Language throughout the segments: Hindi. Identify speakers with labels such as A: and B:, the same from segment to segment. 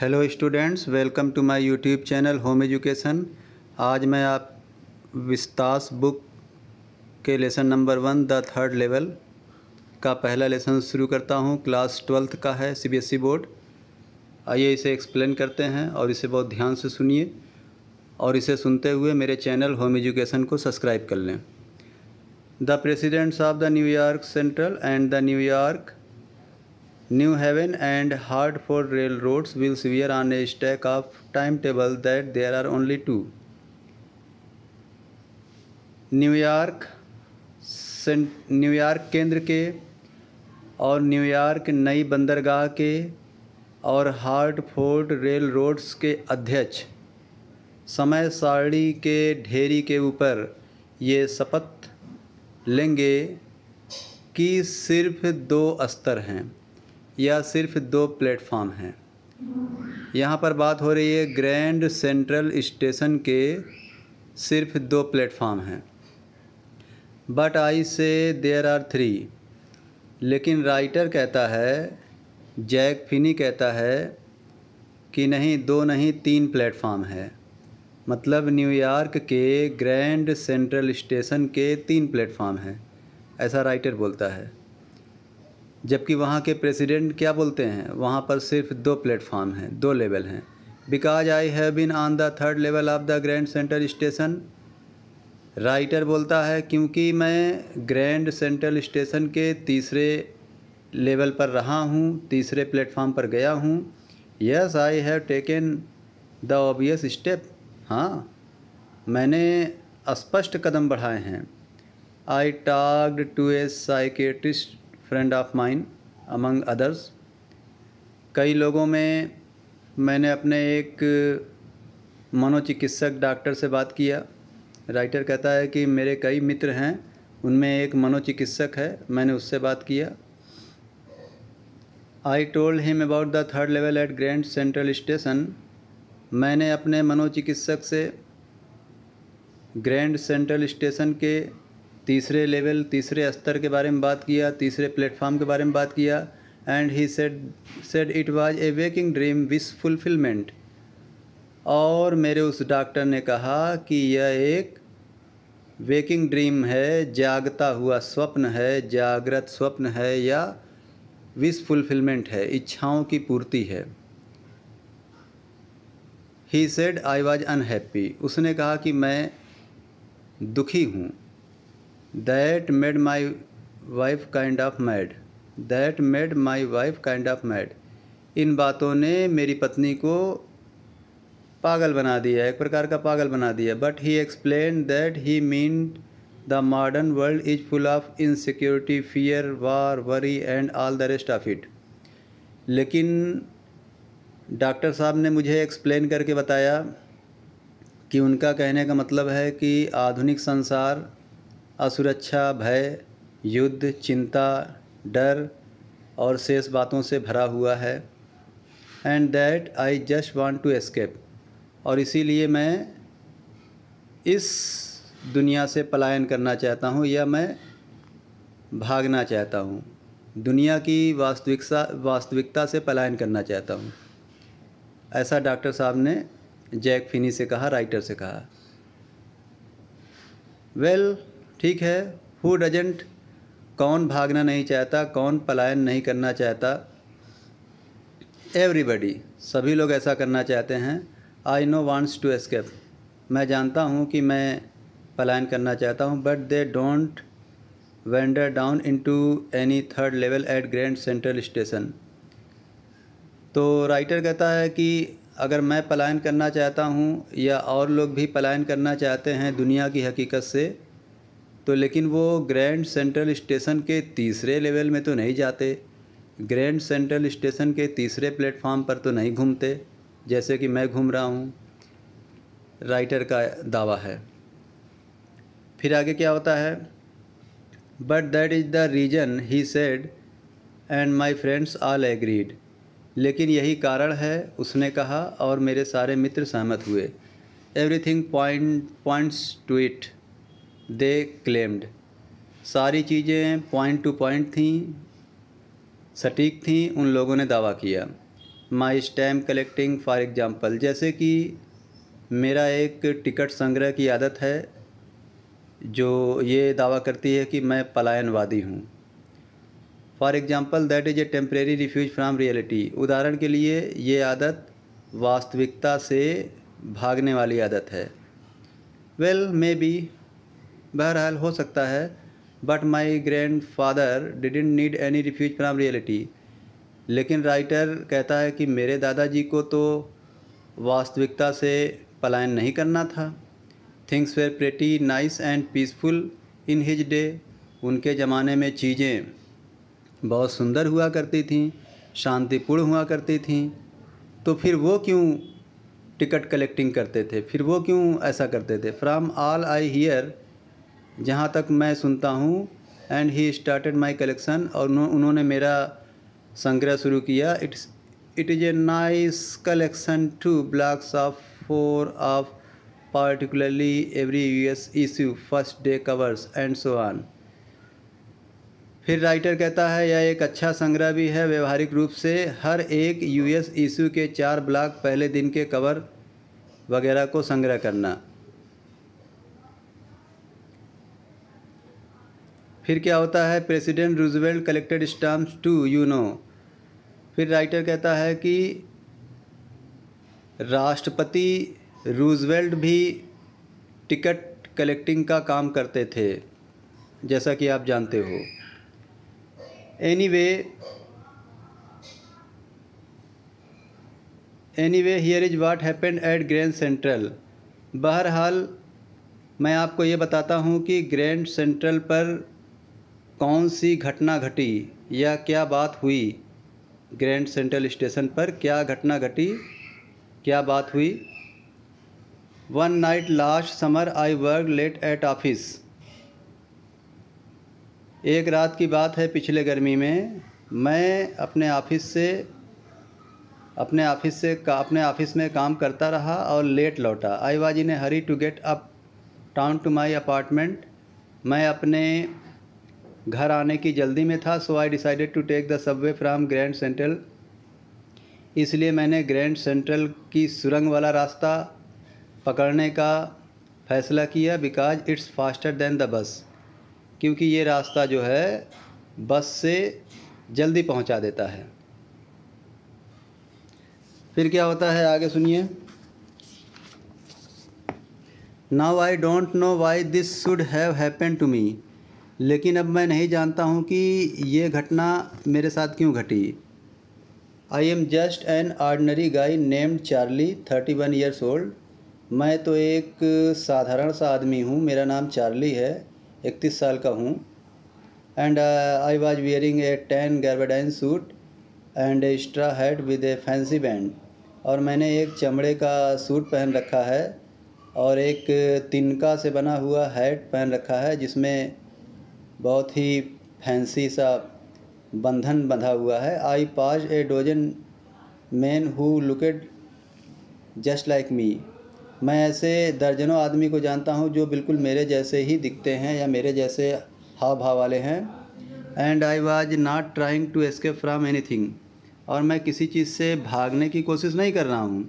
A: Hello students welcome to my YouTube channel home education आज मैं आप विस्तास बुक के lesson number one the third level का पहला लेसन शुरू करता हूं क्लास ट्वेल्थ का है सीबीएसई e बोर्ड आइए इसे एक्सप्लेन करते हैं और इसे बहुत ध्यान से सुनिए और इसे सुनते हुए मेरे चैनल होम एजुकेशन को सब्सक्राइब कर लें the presidents of the New York Central and the New York New Haven and Hartford railroads will swear on a stack of timetable that there are only two. New York New York केंद्र के और न्यूयॉर्क नई बंदरगाह के और हार्टफोर्ड रेल रोड्स के अध्यक्ष समय सारणी के ढेरी के ऊपर ये शपथ लेंगे कि सिर्फ दो स्तर हैं या सिर्फ दो प्लेटफार्म हैं यहाँ पर बात हो रही है ग्रैंड सेंट्रल स्टेशन के सिर्फ दो प्लेटफार्म हैं but I say there are three लेकिन राइटर कहता है जैक फिनी कहता है कि नहीं दो नहीं तीन प्लेटफार्म है मतलब न्यूयॉर्क के ग्रैंड सेंट्रल स्टेशन के तीन प्लेटफार्म हैं ऐसा राइटर बोलता है जबकि वहाँ के प्रेसिडेंट क्या बोलते हैं वहाँ पर सिर्फ दो प्लेटफार्म हैं दो लेवल हैं because I have been on the third level of the Grand Central Station writer बोलता है क्योंकि मैं ग्रैंड सेंट्रल स्टेशन के तीसरे लेवल पर रहा हूँ तीसरे प्लेटफार्म पर गया हूँ yes I have taken the obvious step हाँ मैंने स्पष्ट कदम बढ़ाए हैं I talked to a psychiatrist friend of mine among others कई लोगों में मैंने अपने एक मनोचिकित्सक डॉक्टर से बात किया राइटर कहता है कि मेरे कई मित्र हैं उनमें एक मनोचिकित्सक है मैंने उससे बात किया I told him about the third level at Grand Central Station मैंने अपने मनोचिकित्सक से ग्रैंड सेंट्रल स्टेशन के तीसरे लेवल तीसरे स्तर के बारे में बात किया तीसरे प्लेटफॉर्म के बारे में बात किया and he said said it was a waking dream wish fulfilment और मेरे उस डॉक्टर ने कहा कि यह एक वेकिंग ड्रीम है जागता हुआ स्वप्न है जागृत स्वप्न है या विश फुलफिलमेंट है इच्छाओं की पूर्ति है he said I was unhappy उसने कहा कि मैं दुखी हूँ that made my wife kind of mad that made my wife kind of mad इन बातों ने मेरी पत्नी को पागल बना दिया एक प्रकार का पागल बना दिया but he explain that he mean the modern world is full of insecurity fear war worry and all the rest of it लेकिन डॉक्टर साहब ने मुझे एक्सप्लेन करके बताया कि उनका कहने का मतलब है कि आधुनिक संसार असुरक्षा भय युद्ध चिंता डर और शेष बातों से भरा हुआ है and that I just want to escape और इसीलिए मैं इस दुनिया से पलायन करना चाहता हूँ या मैं भागना चाहता हूँ दुनिया की वास्तविकता वास्तविकता से पलायन करना चाहता हूँ ऐसा डॉक्टर साहब ने जैक फिनी से कहा राइटर से कहा वेल well, ठीक है हु डजेंट कौन भागना नहीं चाहता कौन पलायन नहीं करना चाहता एवरीबडी सभी लोग ऐसा करना चाहते हैं I know wants to escape मैं जानता हूँ कि मैं पलायन करना चाहता हूँ but they don't wander down into any third level at Grand Central station तो राइटर कहता है कि अगर मैं पलायन करना चाहता हूँ या और लोग भी पलायन करना चाहते हैं दुनिया की हकीकत से तो लेकिन वो ग्रैंड सेंट्रल स्टेशन के तीसरे लेवल में तो नहीं जाते ग्रैंड सेंट्रल स्टेशन के तीसरे प्लेटफार्म पर तो नहीं घूमते जैसे कि मैं घूम रहा हूँ राइटर का दावा है फिर आगे क्या होता है but that is the reason he said and my friends all agreed लेकिन यही कारण है उसने कहा और मेरे सारे मित्र सहमत हुए everything point points to it they claimed सारी चीज़ें पॉइंट टू पॉइंट थीं सटीक थीं उन लोगों ने दावा किया my stamp collecting for example जैसे कि मेरा एक टिकट संग्रह की आदत है जो ये दावा करती है कि मैं पलायनवादी हूँ for example that is a temporary refuge from reality उदाहरण के लिए ये आदत वास्तविकता से भागने वाली आदत है वेल मे बी बहरहाल हो सकता है but my grandfather didn't need any refuge from reality लेकिन राइटर कहता है कि मेरे दादाजी को तो वास्तविकता से पलायन नहीं करना था things were pretty nice and peaceful in his day उनके ज़माने में चीज़ें बहुत सुंदर हुआ करती थीं शांतिपूर्ण हुआ करती थीं तो फिर वो क्यों टिकट कलेक्टिंग करते थे फिर वो क्यों ऐसा करते थे फ्राम ऑल आई हीयर जहाँ तक मैं सुनता हूँ and he started my collection और उन्होंने मेरा संग्रह शुरू किया it's it is a nice collection too blocks of four of particularly every U S issue first day covers and so on फिर राइटर कहता है यह एक अच्छा संग्रह भी है व्यवहारिक रूप से हर एक यू एस इशू के चार ब्लॉक पहले दिन के कवर वगैरह को संग्रह करना फिर क्या होता है president Roosevelt collected stamps to you know फिर राइटर कहता है कि राष्ट्रपति रूजवेल्ट भी टिकट कलेक्टिंग का काम करते थे जैसा कि आप जानते हो anyway anyway here is what happened at Grand Central बहरहाल मैं आपको ये बताता हूँ कि ग्रैंड सेंट्रल पर कौन सी घटना घटी या क्या बात हुई ग्रैंड सेंट्रल स्टेशन पर क्या घटना घटी क्या बात हुई one night last summer I work late at office एक रात की बात है पिछले गर्मी में मैं अपने ऑफिस से अपने ऑफिस से अपने ऑफिस में काम करता रहा और लेट लौटा I was in hurry to get uptown to my apartment मैं अपने घर आने की जल्दी में था so I decided to take the subway from Grand Central इसलिए मैंने ग्रैंड सेंट्रल की सुरंग वाला रास्ता पकड़ने का फ़ैसला किया because it's faster than the bus क्योंकि ये रास्ता जो है बस से जल्दी पहुंचा देता है फिर क्या होता है आगे सुनिए now I don't know why this should have happen to me लेकिन अब मैं नहीं जानता हूँ कि ये घटना मेरे साथ क्यों घटी I am just an ordinary guy named Charlie thirty one years old मैं तो एक साधारण सा आदमी हूँ मेरा नाम चार्ली है इकतीस साल का हूँ and I was wearing a tan gabardine suit and extra head with a fancy band और मैंने एक चमड़े का सूट पहन रखा है और एक तिनका से बना हुआ हैट पहन रखा है जिसमें बहुत ही फैंसी सा बंधन बंधा हुआ है I pass a dozen man who looked just like me मैं ऐसे दर्जनों आदमी को जानता हूँ जो बिल्कुल मेरे जैसे ही दिखते हैं या मेरे जैसे हाव भाव वाले हैं and I was not trying to escape from anything और मैं किसी चीज़ से भागने की कोशिश नहीं कर रहा हूँ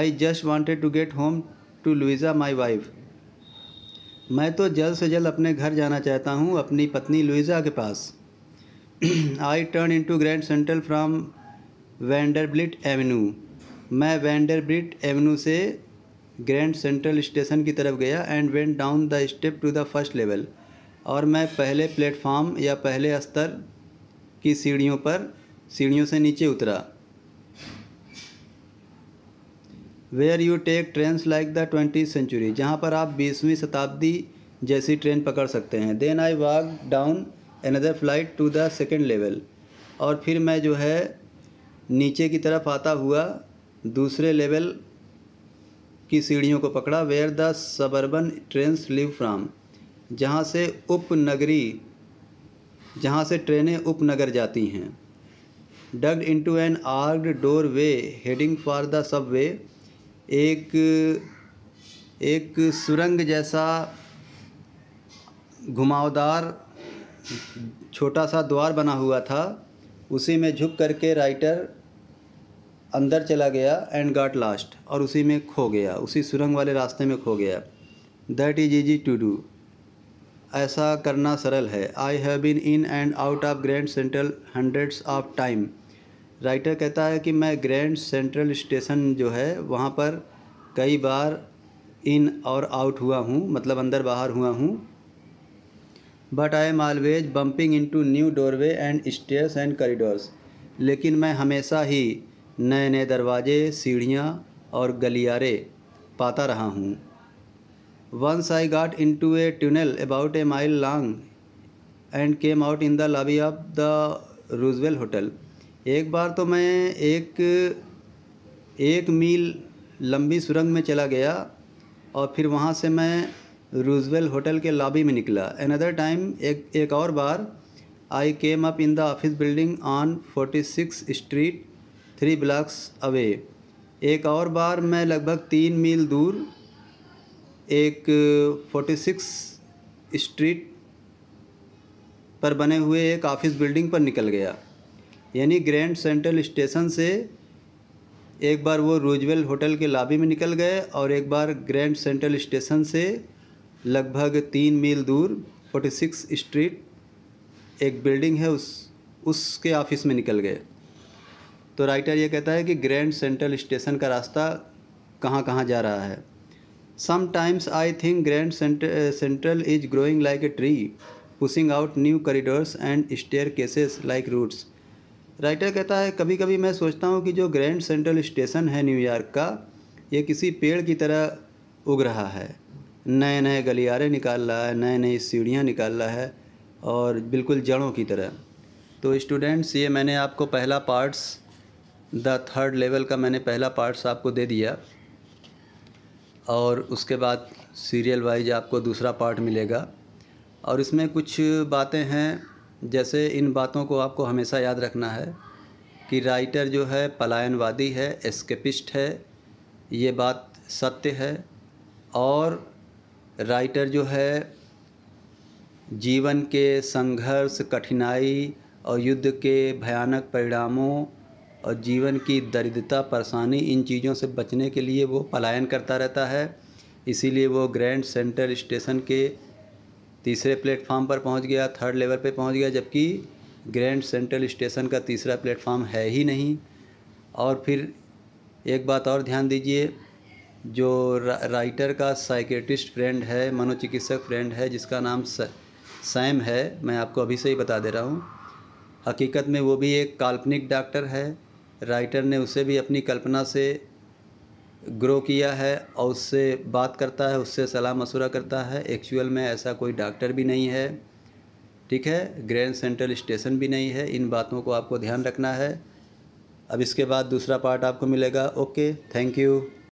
A: I just wanted to get home to Louisa my wife मैं तो जल्द से जल्द अपने घर जाना चाहता हूँ अपनी पत्नी लुइजा के पास I turn into Grand Central from Vanderbilt avenue मैं वैंडरब्लिट एवेन्यू से ग्रैंड सेंट्रल स्टेशन की तरफ गया and went down the step to the first level और मैं पहले प्लेटफॉर्म या पहले स्तर की सीढ़ियों पर सीढ़ियों से नीचे उतरा where you take train like the twenty century जहाँ पर आप बीसवीं शताब्दी जैसी ट्रेन पकड़ सकते हैं then I walk down another flight to the second level और फिर मैं जो है नीचे की तरफ आता हुआ दूसरे लेवल की सीढ़ियों को पकड़ा where the suburban trains leave from जहाँ से उपनगरी जहाँ से ट्रेनें उपनगर जाती हैं dug into an odd doorway heading for the subway एक एक सुरंग जैसा घुमावदार छोटा सा द्वार बना हुआ था उसी में झुक करके राइटर अंदर चला गया एंड गाट लास्ट और उसी में खो गया उसी सुरंग वाले रास्ते में खो गया that is easy to do ऐसा करना सरल है I have been in and out of Grand Central hundreds of time writer कहता है कि मैं ग्रैंड सेंट्रल स्टेशन जो है वहाँ पर कई बार इन और आउट हुआ हूँ मतलब अंदर बाहर हुआ हूँ but I am always bumping into new doorway and stairs and corridors लेकिन मैं हमेशा ही नए नए दरवाजे सीढ़ियाँ और गलियारे पाता रहा हूँ once I got into a tunnel about a mile long and came out in the lobby of the Roosevelt hotel एक बार तो मैं एक एक मील लंबी सुरंग में चला गया और फिर वहाँ से मैं रूजवेल होटल के लॉबी में निकला अनदर टाइम एक एक और बार I came up in the office building on forty six street three blocks away एक और बार मैं लगभग तीन मील दूर एक फोर्टी सिक्स स्ट्रीट पर बने हुए एक ऑफिस बिल्डिंग पर निकल गया यानी ग्रैंड सेंट्रल स्टेशन से एक बार वो रोजवेल होटल के लॉबी में निकल गए और एक बार ग्रैंड सेंट्रल स्टेशन से लगभग तीन मील दूर फोर्टी सिक्स स्ट्रीट एक बिल्डिंग है उस उसके ऑफिस में निकल गए तो राइटर ये कहता है कि ग्रैंड सेंट्रल स्टेशन का रास्ता कहाँ कहाँ जा रहा है sometimes I think Grand Central is growing like a tree pushing out new corridors and staircases like roots writer कहता है कभी कभी मैं सोचता हूँ कि जो ग्रैंड सेंट्रल स्टेशन है न्यूयॉर्क का ये किसी पेड़ की तरह उग रहा है नए नए गलियारे निकाल रहा है नए नई सीढ़ियाँ निकाल रहा है और बिल्कुल जड़ों की तरह तो स्टूडेंट्स ये मैंने आपको पहला पार्ट्स द थर्ड लेवल का मैंने पहला पार्ट्स आपको दे दिया और उसके बाद सीरियल वाइज आपको दूसरा पार्ट मिलेगा और इसमें कुछ बातें हैं जैसे इन बातों को आपको हमेशा याद रखना है कि राइटर जो है पलायनवादी है एस्केपिस्ट है ये बात सत्य है और राइटर जो है जीवन के संघर्ष कठिनाई और युद्ध के भयानक परिणामों और जीवन की दरिद्रता परेशानी इन चीज़ों से बचने के लिए वो पलायन करता रहता है इसीलिए वो ग्रैंड सेंटर स्टेशन के तीसरे प्लेटफार्म पर पहुंच गया थर्ड लेवल पे पहुंच गया जबकि ग्रैंड सेंट्रल स्टेशन का तीसरा प्लेटफार्म है ही नहीं और फिर एक बात और ध्यान दीजिए जो राइटर का साइकेट्रिस्ट फ्रेंड है मनोचिकित्सक फ्रेंड है जिसका नाम सैम है मैं आपको अभी से ही बता दे रहा हूँ हकीकत में वो भी एक काल्पनिक डॉक्टर है राइटर ने उसे भी अपनी कल्पना से ग्रो किया है और उससे बात करता है उससे सलाह मशूरा करता है एक्चुअल में ऐसा कोई डॉक्टर भी नहीं है ठीक है ग्रैंड सेंट्रल स्टेशन भी नहीं है इन बातों को आपको ध्यान रखना है अब इसके बाद दूसरा पार्ट आपको मिलेगा ओके थैंक यू